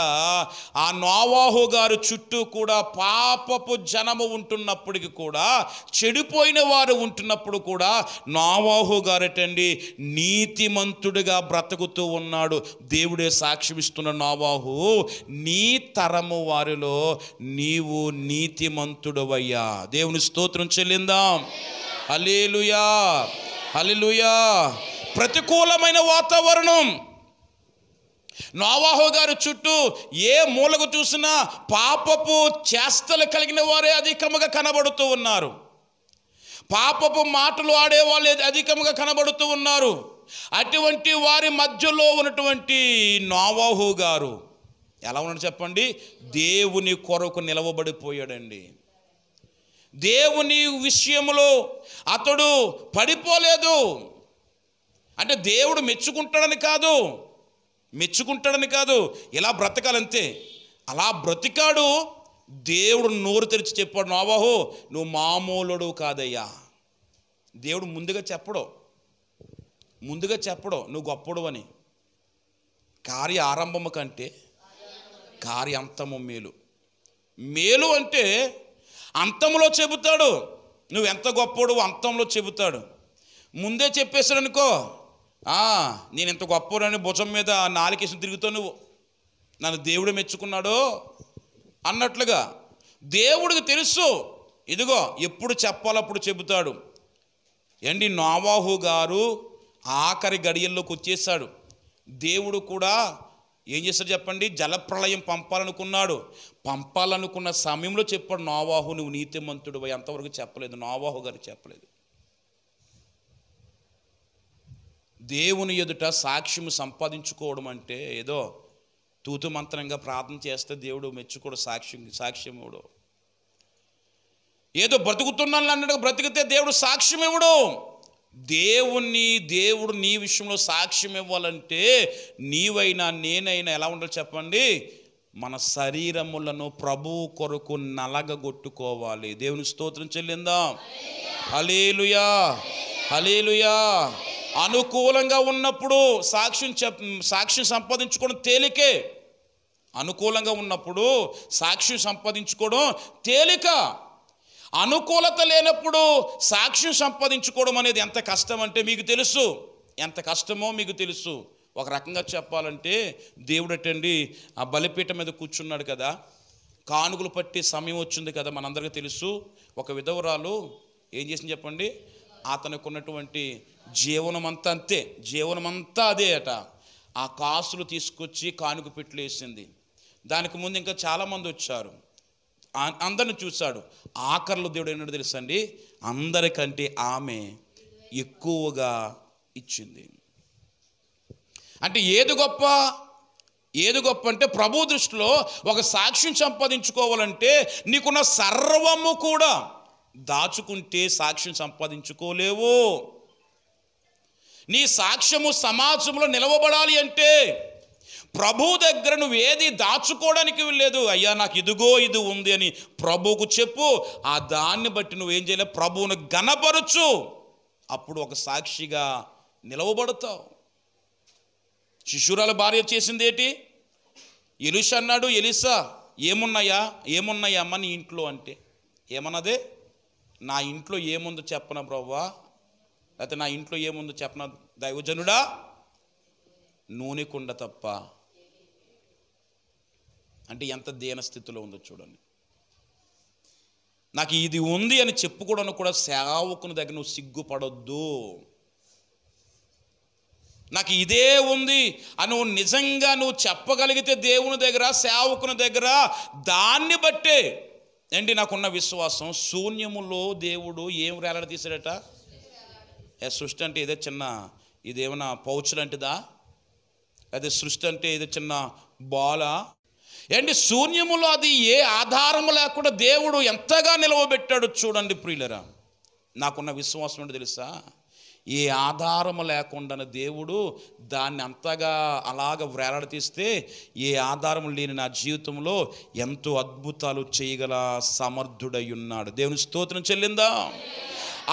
[SPEAKER 1] ఆ నోవాహు గారు చుట్టూ కూడా పాపపు జనము ఉంటున్నప్పటికీ కూడా చెడిపోయిన వారు ఉంటున్నప్పుడు కూడా నోవాహు గారటండి నీతిమంతుడిగా బ్రతుకుతూ ఉన్నాడు దేవుడే సాక్ష్యమిస్తున్న నోవాహు నీ తరము వారిలో నీవు అయ్యా దేవుని స్తోత్రం చెల్లిందాం అలీలుయా అలీలుయా ప్రతికూలమైన వాతావరణం నోవాహో గారి చుట్టూ ఏ మూలకు చూసినా పాపపు చేష్టలు కలిగిన వారే అధికముగా కనబడుతూ ఉన్నారు పాపపు మాటలు ఆడేవాళ్ళు అధికముగా కనబడుతూ ఉన్నారు అటువంటి వారి మధ్యలో ఉన్నటువంటి నోవాహు గారు ఎలా ఉన్నాడు చెప్పండి దేవుని కొరకు నిలవబడిపోయాడండి దేవుని విషయంలో అతడు పడిపోలేదు అంటే దేవుడు మెచ్చుకుంటాడని కాదు మెచ్చుకుంటాడని కాదు ఇలా బ్రతకాలంతే అలా బ్రతికాడు దేవుడు నోరు తెరిచి చెప్పాడు నోవాహో నువ్వు మామూలుడు కాదయ్యా దేవుడు ముందుగా చెప్పడు ముందుగా చెప్పడు నువ్వు గొప్పడు అని కార్య ఆరంభము కంటే కార్యంతము మేలు మేలు అంటే అంతంలో చెబుతాడు నువ్వు ఎంత గొప్పోడు అంతంలో చెబుతాడు ముందే చెప్పేశాడు అనుకో నేను ఎంత గొప్పోడని భుజం మీద నాలుకేసి తిరుగుతావు నువ్వు నన్ను దేవుడు మెచ్చుకున్నాడు అన్నట్లుగా దేవుడికి తెలుసు ఇదిగో ఎప్పుడు చెప్పాలప్పుడు చెబుతాడు ఏంటి నోవాహు గారు ఆఖరి గడియల్లోకి వచ్చేసాడు దేవుడు కూడా ఏం చేస్తాడు చెప్పండి జలప్రళయం పంపాలనుకున్నాడు పంపాలనుకున్న సమయంలో చెప్పాడు నావాహు నువ్వు నీతిమంతుడు ఎంతవరకు చెప్పలేదు నావాహు గారు చెప్పలేదు దేవుని ఎదుట సాక్ష్యం సంపాదించుకోవడం అంటే ఏదో తూతు మంత్రంగా ప్రార్థన చేస్తే దేవుడు మెచ్చుకోడు సాక్ష్యం సాక్ష్యం ఇవ్వడు ఏదో బ్రతుకుతున్నాను అన్నట్టుగా బ్రతికితే దేవుడు సాక్ష్యం ఇవ్వడు దేవుణ్ణి దేవుడు నీ విషయంలో సాక్ష్యం ఇవ్వాలంటే నీవైనా నేనైనా ఎలా ఉండాలి చెప్పండి మన శరీరములను ప్రభువు కొరకు నలగొట్టుకోవాలి దేవుని స్తోత్రం చెల్లిందాం హలీలుయా హలీలుయా అనుకూలంగా ఉన్నప్పుడు సాక్ష్యం చెప్ సాక్ష్యం సంపాదించుకోవడం తేలికే అనుకూలంగా ఉన్నప్పుడు సాక్ష్యం సంపాదించుకోవడం తేలిక అనుకూలత లేనప్పుడు సాక్ష్యం సంపాదించుకోవడం అనేది ఎంత కష్టం అంటే మీకు తెలుసు ఎంత కష్టమో మీకు తెలుసు ఒక రకంగా చెప్పాలంటే దేవుడు అటండి ఆ బలిపీఠం మీద కూర్చున్నాడు కదా కానుకలు పట్టి సమయం వచ్చింది కదా మనందరికీ తెలుసు ఒక విధవరాలు ఏం చేసింది చెప్పండి అతనికి ఉన్నటువంటి జీవనమంతా అంతే జీవనమంతా అదే అట ఆ కాసులు తీసుకొచ్చి కానుక పెట్టులు వేసింది దానికి ముందు ఇంకా చాలామంది వచ్చారు అందరిని చూశాడు ఆఖరులు దేవుడు ఏంటో తెలుసండి అందరికంటే ఆమె ఎక్కువగా ఇచ్చింది అంటే ఏది గొప్ప ఏది గొప్ప అంటే ప్రభు దృష్టిలో ఒక సాక్ష్యం సంపాదించుకోవాలంటే నీకున్న సర్వము కూడా దాచుకుంటే సాక్ష్యం సంపాదించుకోలేవు నీ సాక్ష్యము సమాజంలో నిలవబడాలి అంటే ప్రభు దగ్గర నువ్వు ఏది దాచుకోవడానికి లేదు అయ్యా నాకు ఇదిగో ఇది ఉంది అని ప్రభువుకు చెప్పు ఆ దాన్ని బట్టి నువ్వేం చేయలేవు ప్రభువును గనపరచు అప్పుడు ఒక సాక్షిగా నిలవబడతావు శిశురాల భార్య చేసింది ఏంటి ఎలిష అన్నాడు ఎలిసా ఏమున్నాయా ఏమున్నాయా అమ్మ నీ ఇంట్లో అంటే ఏమన్నదే నా ఇంట్లో ఏముందో చెప్పనా బ్రవ్వా లేకపోతే నా ఇంట్లో ఏముందో చెప్పన దైవజనుడా నూనె కుండ తప్ప అంటే ఎంత దీన స్థితిలో ఉందో చూడండి నాకు ఇది ఉంది అని చెప్పుకోవడానికి కూడా సేవకుని దగ్గర నువ్వు సిగ్గుపడొద్దు నాకు ఇదే ఉంది అని నిజంగా నువ్వు చెప్పగలిగితే దేవుని దగ్గర సేవకుని దగ్గర దాన్ని బట్టే ఏంటి నాకున్న విశ్వాసం శూన్యములో దేవుడు ఏం రేలాడ ఏ సృష్టి అంటే ఇదే చిన్న ఇదేమన్నా పౌచ్ లాంటిదా అదే సృష్టి అంటే ఇదే చిన్న బాల ఏంటి శూన్యములో అది ఏ ఆధారము లేకుండా దేవుడు ఎంతగా నిలవబెట్టాడు చూడండి ప్రియులరా నాకున్న విశ్వాసం ఏంటో తెలుసా ఏ ఆధారము లేకుండా దేవుడు దాన్ని అంతగా అలాగ వేలాడతీస్తే ఏ ఆధారం లేని నా జీవితంలో ఎంతో అద్భుతాలు చేయగల సమర్థుడై ఉన్నాడు దేవుని స్తోత్రం చెల్లిందా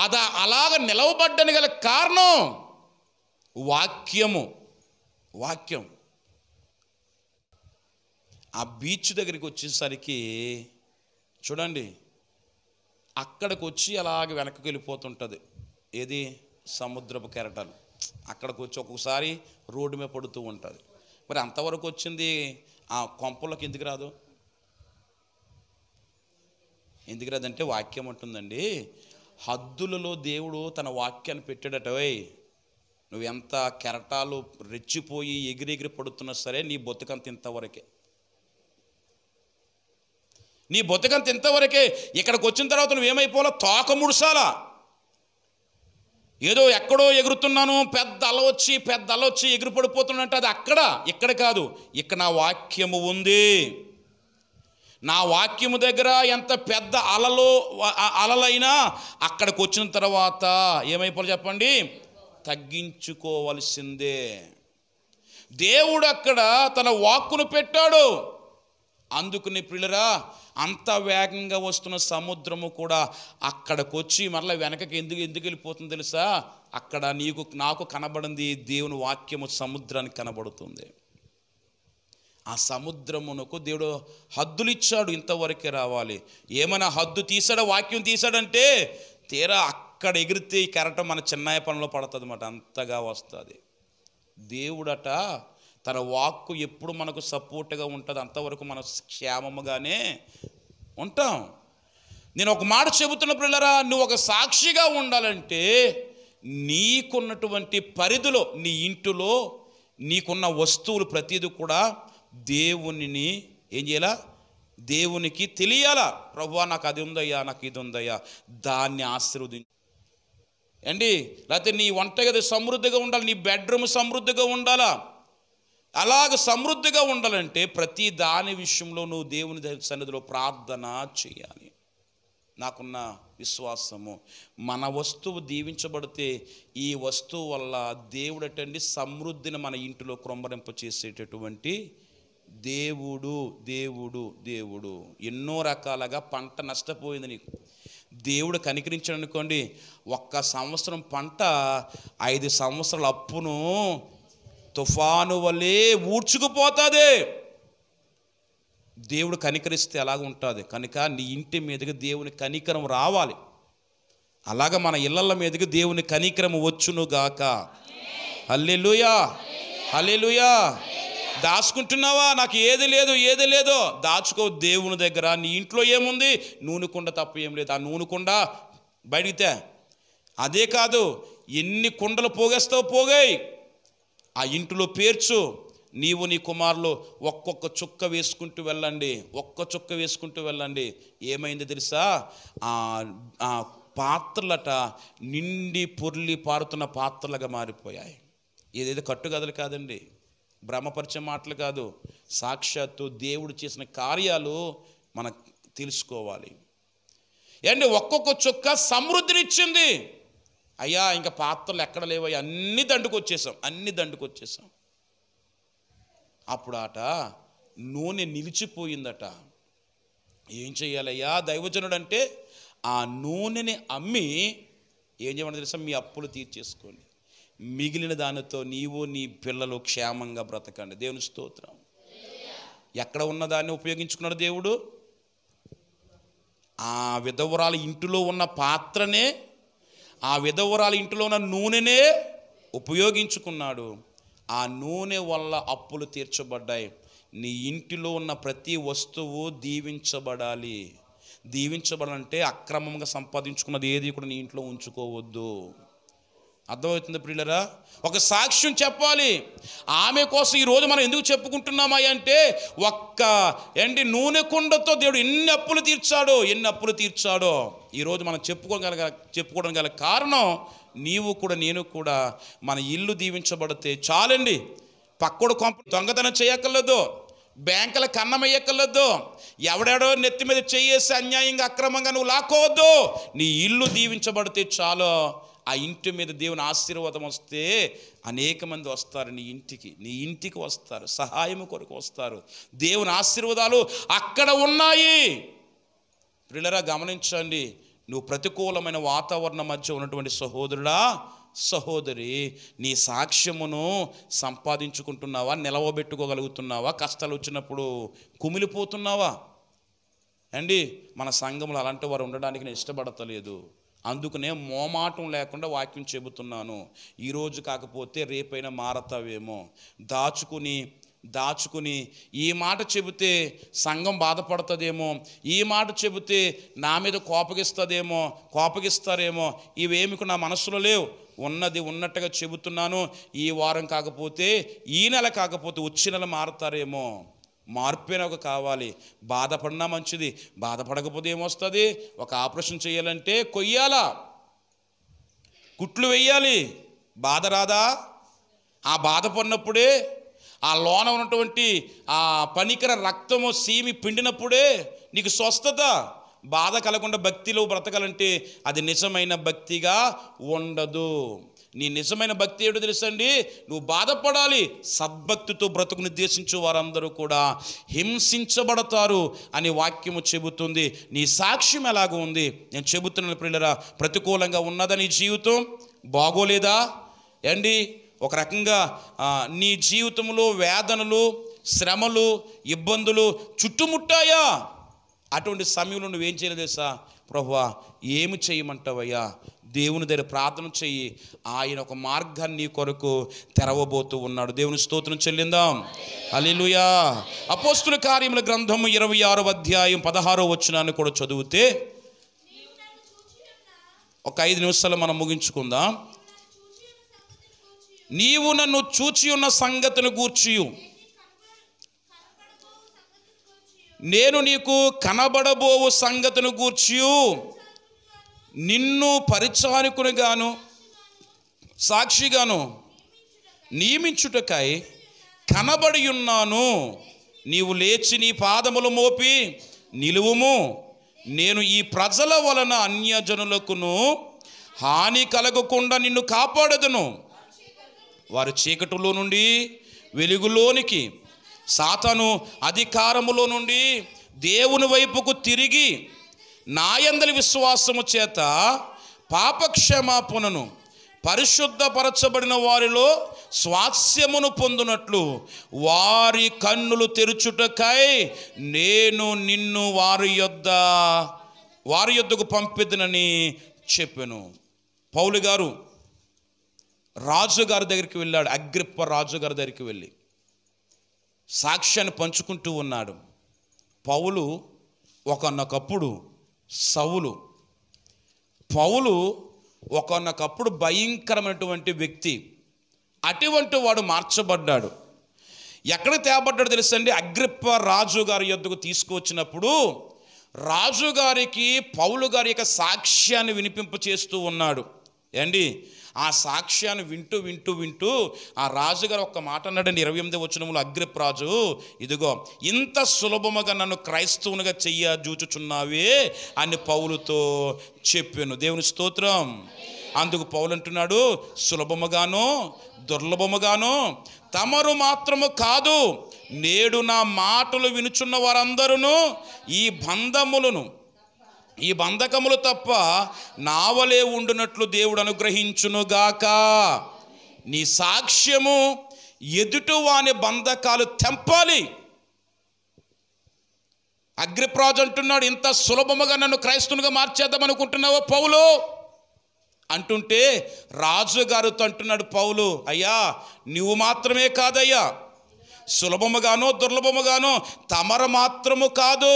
[SPEAKER 1] అదా అలాగ నిలవబడ్డని గల కారణం వాక్యము వాక్యం ఆ బీచ్ దగ్గరికి వచ్చేసరికి చూడండి అక్కడికి వచ్చి అలాగ వెనక్కి వెళ్ళిపోతుంటుంది ఏది సముద్రపు కెరటాలు అక్కడికి వచ్చి ఒక్కొక్కసారి రోడ్డు మీద పడుతూ ఉంటుంది మరి అంతవరకు వచ్చింది ఆ కొంపలకు ఎందుకు రాదు ఎందుకు రాదంటే వాక్యం ఉంటుందండి హద్దులలో దేవుడు తన వాక్యాన్ని పెట్టాడటవై నువ్వు ఎంత కెరటాలు రెచ్చిపోయి ఎగిరెగిరి పడుతున్నా సరే నీ బతుకంత ఇంతవరకే నీ బతుకంత ఇంతవరకే ఇక్కడికి వచ్చిన తర్వాత నువ్వేమైపోవాలో తోక ముడుసాలా ఏదో ఎక్కడో ఎగురుతున్నాను పెద్ద అలవచ్చి పెద్ద అలవచ్చి ఎగురు పడిపోతున్నట్టు అది అక్కడ ఇక్కడ కాదు ఇక్కడ నా వాక్యము ఉంది నా వాక్యము దగ్గర ఎంత పెద్ద అలలో అలలైనా అక్కడికి వచ్చిన తర్వాత ఏమైపోయి చెప్పండి తగ్గించుకోవలసిందే దేవుడు అక్కడ తన వాక్కును పెట్టాడు అందుకుని పిల్లరా అంత వేగంగా వస్తున్న సముద్రము కూడా అక్కడికి వచ్చి మరలా వెనకకి ఎందుకు ఎందుకు వెళ్ళిపోతుంది తెలుసా అక్కడ నీకు నాకు కనబడింది దేవుని వాక్యము సముద్రానికి కనబడుతుంది ఆ సముద్రమునకు దేవుడు హద్దులు ఇచ్చాడు ఇంతవరకే రావాలి ఏమైనా హద్దు తీసాడా వాక్యం తీసాడంటే తీరా అక్కడ ఎగిరితే ఈ కెరటం మన చిన్నాయ పనిలో పడుతుంది అన్నమాట అంతగా వస్తుంది దేవుడట తన వాక్కు ఎప్పుడు మనకు సపోర్ట్గా ఉంటుంది అంతవరకు మనం క్షేమముగానే ఉంటాం నేను ఒక మాట చెబుతున్న పిల్లరా నువ్వు ఒక సాక్షిగా ఉండాలంటే నీకున్నటువంటి పరిధిలో నీ ఇంటిలో నీకున్న వస్తువులు ప్రతీది కూడా దేవునిని ఏం చేయాలా దేవునికి తెలియాలా ప్రభు నాకు అది ఉందయ్యా నాకు ఇది ఉందయ్యా దాన్ని ఆశీర్వదించు అండి లేకపోతే నీ వంటగది సమృద్ధిగా ఉండాలి నీ బెడ్రూమ్ సమృద్ధిగా ఉండాలా అలాగ సమృద్ధిగా ఉండాలంటే ప్రతి దాని విషయంలో నువ్వు దేవుని సన్నిధిలో ప్రార్థన చేయాలి నాకున్న విశ్వాసము మన వస్తువు దీవించబడితే ఈ వస్తువు వల్ల దేవుడు అటండి సమృద్ధిని మన ఇంటిలో క్రొంబరింప చేసేటటువంటి దేవుడు దేవుడు దేవుడు ఎన్నో రకాలుగా పంట నష్టపోయింది నీకు దేవుడు కనికరించాడు అనుకోండి ఒక్క సంవత్సరం పంట ఐదు సంవత్సరాల అప్పును తుఫాను వలే ఊడ్చుకుపోతుంది దేవుడు కనికరిస్తే అలాగ ఉంటుంది కనుక నీ ఇంటి మీదకి దేవుని కనికరం రావాలి అలాగ మన ఇళ్ళ మీదకి దేవుని కనికరం గాక హల్లెలుయా హల్లెలుయా దాచుకుంటున్నావా నాకు ఏది లేదు ఏది లేదో దాచుకో దేవుని దగ్గర నీ ఇంట్లో ఏముంది నూనె కుండ తప్ప ఏం లేదు ఆ నూనె కుండ బయటితే అదే కాదు ఎన్ని కుండలు పోగేస్తావు పోగాయి ఆ ఇంటిలో పేర్చు నీవు నీ కుమారులు ఒక్కొక్క చుక్క వేసుకుంటూ వెళ్ళండి ఒక్క చుక్క వేసుకుంటూ వెళ్ళండి ఏమైంది తెలుసా ఆ పాత్రలట నిండి పొర్లి పారుతున్న పాత్రలుగా మారిపోయాయి ఏదేదో కట్టుగదలు కాదండి బ్రహ్మపరిచే మాటలు కాదు సాక్షాత్తు దేవుడు చేసిన కార్యాలు మనకు తెలుసుకోవాలి ఏంటి ఒక్కొక్క చుక్క సమృద్ధినిచ్చింది అయ్యా ఇంకా పాత్రలు ఎక్కడ లేవయ్యా అన్ని దండుకొచ్చేసాం అన్ని దండుకొచ్చేసాం అప్పుడు ఆట నూనె నిలిచిపోయిందట ఏం చేయాలయ్యా దైవజనుడు అంటే ఆ నూనెని అమ్మి ఏం చేయమని తెలుసా మీ అప్పులు తీర్చేసుకోండి మిగిలిన దానితో నీవు నీ పిల్లలు క్షేమంగా బ్రతకండి దేవుని స్తోత్రం ఎక్కడ ఉన్న దాన్ని ఉపయోగించుకున్నాడు దేవుడు ఆ విధవరాలు ఇంటిలో ఉన్న పాత్రనే ఆ విధవరాలు ఇంట్లో ఉన్న నూనెనే ఉపయోగించుకున్నాడు ఆ నూనె వల్ల అప్పులు తీర్చబడ్డాయి నీ ఇంటిలో ఉన్న ప్రతి వస్తువు దీవించబడాలి దీవించబడాలంటే అక్రమంగా సంపాదించుకున్నది ఏది కూడా నీ ఇంట్లో ఉంచుకోవద్దు అర్థమవుతుంది ప్రియులరా ఒక సాక్ష్యం చెప్పాలి ఆమె కోసం ఈరోజు మనం ఎందుకు చెప్పుకుంటున్నామా అంటే ఒక్క ఎండి నూనె కుండతో దేవుడు ఎన్ని అప్పులు తీర్చాడో ఎన్ని అప్పులు తీర్చాడో ఈరోజు మనం చెప్పుకోగల చెప్పుకోవడం గల కారణం నీవు కూడా నేను కూడా మన ఇల్లు దీవించబడితే చాలండి పక్కడు కొంప దొంగతనం చేయక్కర్లేదు బ్యాంకుల కన్నమయ్యక్కర్లేదు ఎవడెవడో నెత్తి మీద చేయేసి అన్యాయంగా అక్రమంగా నువ్వు లాక్కోవద్దు నీ ఇల్లు దీవించబడితే చాలు ఆ ఇంటి మీద దేవుని ఆశీర్వాదం వస్తే అనేక మంది వస్తారు నీ ఇంటికి నీ ఇంటికి వస్తారు సహాయం కొరకు వస్తారు దేవుని ఆశీర్వాదాలు అక్కడ ఉన్నాయి పిల్లరా గమనించండి నువ్వు ప్రతికూలమైన వాతావరణం మధ్య ఉన్నటువంటి సహోదరుడా సహోదరి నీ సాక్ష్యమును సంపాదించుకుంటున్నావా నిలవబెట్టుకోగలుగుతున్నావా కష్టాలు వచ్చినప్పుడు కుమిలిపోతున్నావా అండి మన సంఘంలో అలాంటి వారు ఉండడానికి నేను ఇష్టపడతలేదు అందుకనే మోమాటం లేకుండా వాక్యం చెబుతున్నాను ఈరోజు కాకపోతే రేపైనా మారతావేమో దాచుకుని దాచుకుని ఈ మాట చెబితే సంఘం బాధపడుతుందేమో ఈ మాట చెబితే నా మీద కోపగిస్తుందేమో కోపగిస్తారేమో ఇవేమికి నా మనసులో లేవు ఉన్నది ఉన్నట్టుగా చెబుతున్నాను ఈ వారం కాకపోతే ఈ నెల కాకపోతే వచ్చే నెల మారతారేమో మార్పు ఒక కావాలి బాధపడినా మంచిది బాధపడకపోతే ఏమొస్తుంది ఒక ఆపరేషన్ చేయాలంటే కొయ్యాలా కుట్లు వేయాలి బాధ రాదా ఆ బాధపడినప్పుడే ఆ లోన ఉన్నటువంటి ఆ పనికర రక్తము సీమి పిండినప్పుడే నీకు స్వస్థత బాధ కలగకుండా భక్తిలో బ్రతకాలంటే అది నిజమైన భక్తిగా ఉండదు నీ నిజమైన భక్తి ఏమిటో తెలుసండి నువ్వు బాధపడాలి సద్భక్తితో బ్రతుకుని నిర్దేశించు వారందరూ కూడా హింసించబడతారు అని వాక్యము చెబుతుంది నీ సాక్ష్యం ఎలాగ ఉంది నేను చెబుతున్నాను పిల్లరా ప్రతికూలంగా ఉన్నదా నీ జీవితం బాగోలేదా అండి ఒక రకంగా నీ జీవితంలో వేదనలు శ్రమలు ఇబ్బందులు చుట్టుముట్టాయా అటువంటి సమయంలో నువ్వేం చేయలేదు తెలుసా ప్రభువా ఏమి చేయమంటావయ్యా దేవుని దగ్గర ప్రార్థన చెయ్యి ఆయన ఒక మార్గాన్ని కొరకు తెరవబోతూ ఉన్నాడు దేవుని స్తోత్రం చెల్లిందాం అలీలుయా అపోస్తుల కార్యముల గ్రంథము ఇరవై ఆరో అధ్యాయం పదహారో వచ్చినాన్ని కూడా చదివితే ఒక ఐదు నిమిషాలు మనం ముగించుకుందాం నీవు నన్ను చూచి ఉన్న సంగతిని గూర్చియు నేను నీకు కనబడబోవు సంగతిని గూర్చియు నిన్ను పరిచారకునిగాను సాక్షిగాను నియమించుటకై కనబడి ఉన్నాను నీవు లేచి నీ పాదములు మోపి నిలువుము నేను ఈ ప్రజల వలన అన్యజనులకును హాని కలగకుండా నిన్ను కాపాడదును వారి చీకటిలో నుండి వెలుగులోనికి సాతను అధికారములో నుండి దేవుని వైపుకు తిరిగి నాయందలి విశ్వాసము చేత పాపక్షమాపణను పరిశుద్ధపరచబడిన వారిలో స్వాస్యమును పొందునట్లు వారి కన్నులు తెరుచుటకై నేను నిన్ను వారి యొద్ద వారి యొద్దకు పంపిదనని చెప్పాను పౌలు గారు రాజుగారి దగ్గరికి వెళ్ళాడు అగ్రిప్ప రాజుగారి దగ్గరికి వెళ్ళి సాక్ష్యాన్ని పంచుకుంటూ ఉన్నాడు పౌలు ఒకనొకప్పుడు సవులు పౌలు ఒకనొకప్పుడు భయంకరమైనటువంటి వ్యక్తి అటువంటి వాడు మార్చబడ్డాడు ఎక్కడ తేబడ్డాడు అండి అగ్రిప్ప రాజుగారి గారి యొద్దకు తీసుకువచ్చినప్పుడు రాజుగారికి పౌలు గారి యొక్క సాక్ష్యాన్ని వినిపింప చేస్తూ ఉన్నాడు ఏండి ఆ సాక్ష్యాన్ని వింటూ వింటూ వింటూ ఆ రాజుగారు ఒక్క మాట అన్నాడు ఇరవై ఎనిమిది వచ్చినములు అగ్రిప్రాజు ఇదిగో ఇంత సులభముగా నన్ను క్రైస్తవునిగా చెయ్య జూచుచున్నావే అని పౌలుతో చెప్పాను దేవుని స్తోత్రం అందుకు పౌలు అంటున్నాడు సులభముగాను దుర్లభముగాను తమరు మాత్రము కాదు నేడు నా మాటలు వినుచున్న వారందరూ ఈ బంధములను ఈ బంధకములు తప్ప నావలే ఉండునట్లు దేవుడు అనుగ్రహించునుగాక నీ సాక్ష్యము ఎదుటి వాని బంధకాలు తెంపాలి అగ్రిప్రాజ్ అంటున్నాడు ఇంత సులభముగా నన్ను క్రైస్తవునిగా మార్చేద్దాం అనుకుంటున్నావో పౌలు అంటుంటే రాజుగారితో అంటున్నాడు పౌలు అయ్యా నువ్వు మాత్రమే కాదయ్యా సులభముగానో దుర్లభముగానో తమర మాత్రము కాదు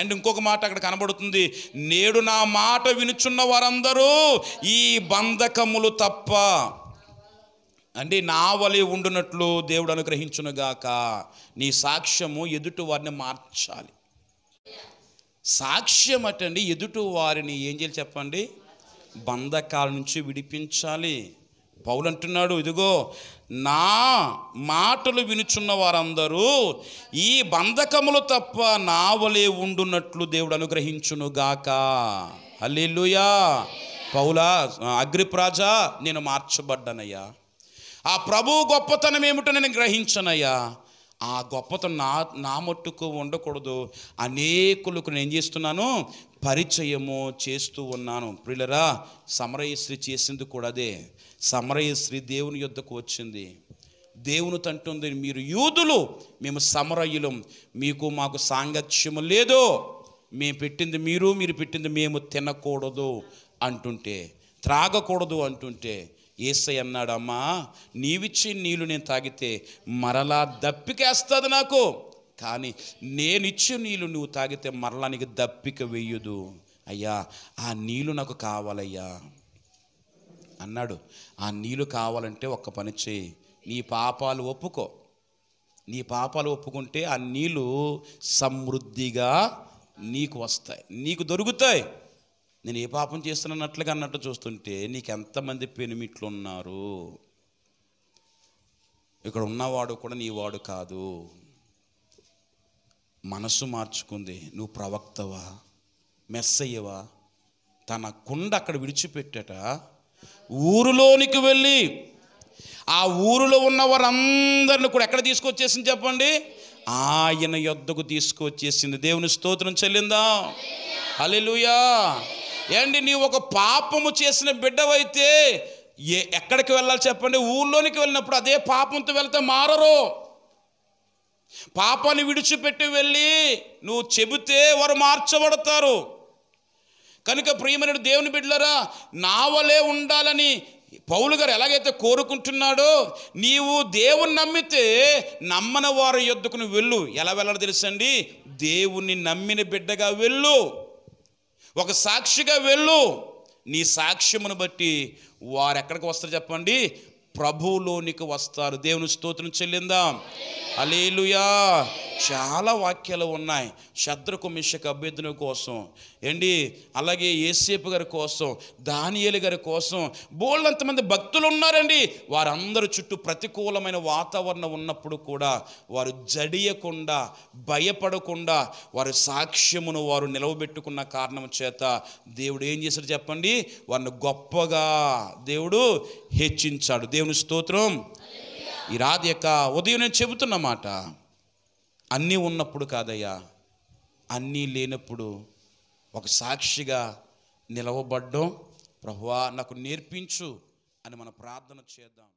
[SPEAKER 1] అండ్ ఇంకొక మాట అక్కడ కనబడుతుంది నేడు నా మాట వినుచున్న వారందరూ ఈ బంధకములు తప్ప అంటే నా వలి ఉండునట్లు దేవుడు అనుగ్రహించునుగాక నీ సాక్ష్యము ఎదుటి వారిని మార్చాలి సాక్ష్యం అటండి ఎదుటి వారిని ఏం చేయాలి చెప్పండి బంధకాల నుంచి విడిపించాలి పౌలు అంటున్నాడు ఇదిగో నా మాటలు వినుచున్న వారందరూ ఈ బంధకములు తప్ప నా వలే ఉండున్నట్లు దేవుడు అనుగ్రహించునుగాక అల్లెలుయా పౌలా అగ్రిప్రాజా నేను మార్చబడ్డానయ్యా ఆ ప్రభు గొప్పతనం ఏమిటో నేను గ్రహించనయ్యా ఆ గొప్పతనం నా నా మట్టుకు ఉండకూడదు అనేకులకు నేను చేస్తున్నాను పరిచయము చేస్తూ ఉన్నాను ప్రిలరా సమరయశ్రీ చేసింది కూడా అదే సమరయశ్రీ దేవుని యొద్దకు వచ్చింది దేవుని తంటుంది మీరు యూదులు మేము సమరయులం మీకు మాకు సాంగత్యము లేదు మేము పెట్టింది మీరు మీరు పెట్టింది మేము తినకూడదు అంటుంటే త్రాగకూడదు అంటుంటే ఏసై అన్నాడమ్మా నీవిచ్చి నీళ్లు నేను తాగితే మరలా దప్పికేస్తుంది నాకు కానీ నేను ఇచ్చే నీళ్ళు నువ్వు తాగితే మరలా నీకు దప్పిక వెయ్యదు అయ్యా ఆ నీళ్ళు నాకు కావాలయ్యా అన్నాడు ఆ నీళ్ళు కావాలంటే ఒక్క పని చేయి నీ పాపాలు ఒప్పుకో నీ పాపాలు ఒప్పుకుంటే ఆ నీళ్ళు సమృద్ధిగా నీకు వస్తాయి నీకు దొరుకుతాయి నేను ఏ పాపం చేస్తున్నట్లుగా అన్నట్టు చూస్తుంటే నీకు ఎంతమంది పెనిమిట్లు ఉన్నారు ఇక్కడ ఉన్నవాడు కూడా నీవాడు కాదు మనసు మార్చుకుంది నువ్వు ప్రవక్తవా మెస్సయ్యవా తన కుండ అక్కడ విడిచిపెట్టట ఊరిలోనికి వెళ్ళి ఆ ఊరిలో ఉన్న వారందరిని కూడా ఎక్కడ తీసుకొచ్చేసింది చెప్పండి ఆయన యొద్దకు తీసుకొచ్చేసింది దేవుని స్తోత్రం చెల్లిందా హలెలుయా ఏంటి నీ ఒక పాపము చేసిన బిడ్డవైతే ఏ ఎక్కడికి వెళ్ళాలి చెప్పండి ఊళ్ళోనికి వెళ్ళినప్పుడు అదే పాపంతో వెళ్తే మారరు పాపని విడిచిపెట్టి వెళ్ళి నువ్వు చెబితే వారు మార్చబడతారు కనుక ప్రియమైన దేవుని బిడ్డలరా నా వలే ఉండాలని పౌలు గారు ఎలాగైతే కోరుకుంటున్నాడో నీవు దేవుని నమ్మితే నమ్మని వారి యొద్దకు వెళ్ళు ఎలా వెళ్ళాలో తెలుసండి దేవుణ్ణి నమ్మిన బిడ్డగా వెళ్ళు ఒక సాక్షిగా వెళ్ళు నీ సాక్ష్యమును బట్టి వారు ఎక్కడికి వస్తారు చెప్పండి ప్రభువులోనికి వస్తారు దేవుని స్తోత్రం చెల్లిందాం అలీలుయా చాలా వాక్యాలు ఉన్నాయి శత్రుకు మిషకు అభ్యర్థుని కోసం ఏంటి అలాగే ఏసేపు గారి కోసం దానియలి గారి కోసం బోళ్ళంతమంది భక్తులు ఉన్నారండి వారందరి చుట్టూ ప్రతికూలమైన వాతావరణం ఉన్నప్పుడు కూడా వారు జడియకుండా భయపడకుండా వారి సాక్ష్యమును వారు నిలవబెట్టుకున్న కారణం చేత దేవుడు ఏం చేశాడు చెప్పండి వారిని గొప్పగా దేవుడు హెచ్చించాడు దేవుని స్తోత్రం ఈ రాధ యొక్క ఉదయం నేను చెబుతున్నమాట అన్నీ ఉన్నప్పుడు కాదయ్యా అన్నీ లేనప్పుడు ఒక సాక్షిగా నిలవబడ్డం ప్రభువా నాకు నేర్పించు అని మన ప్రార్థన చేద్దాం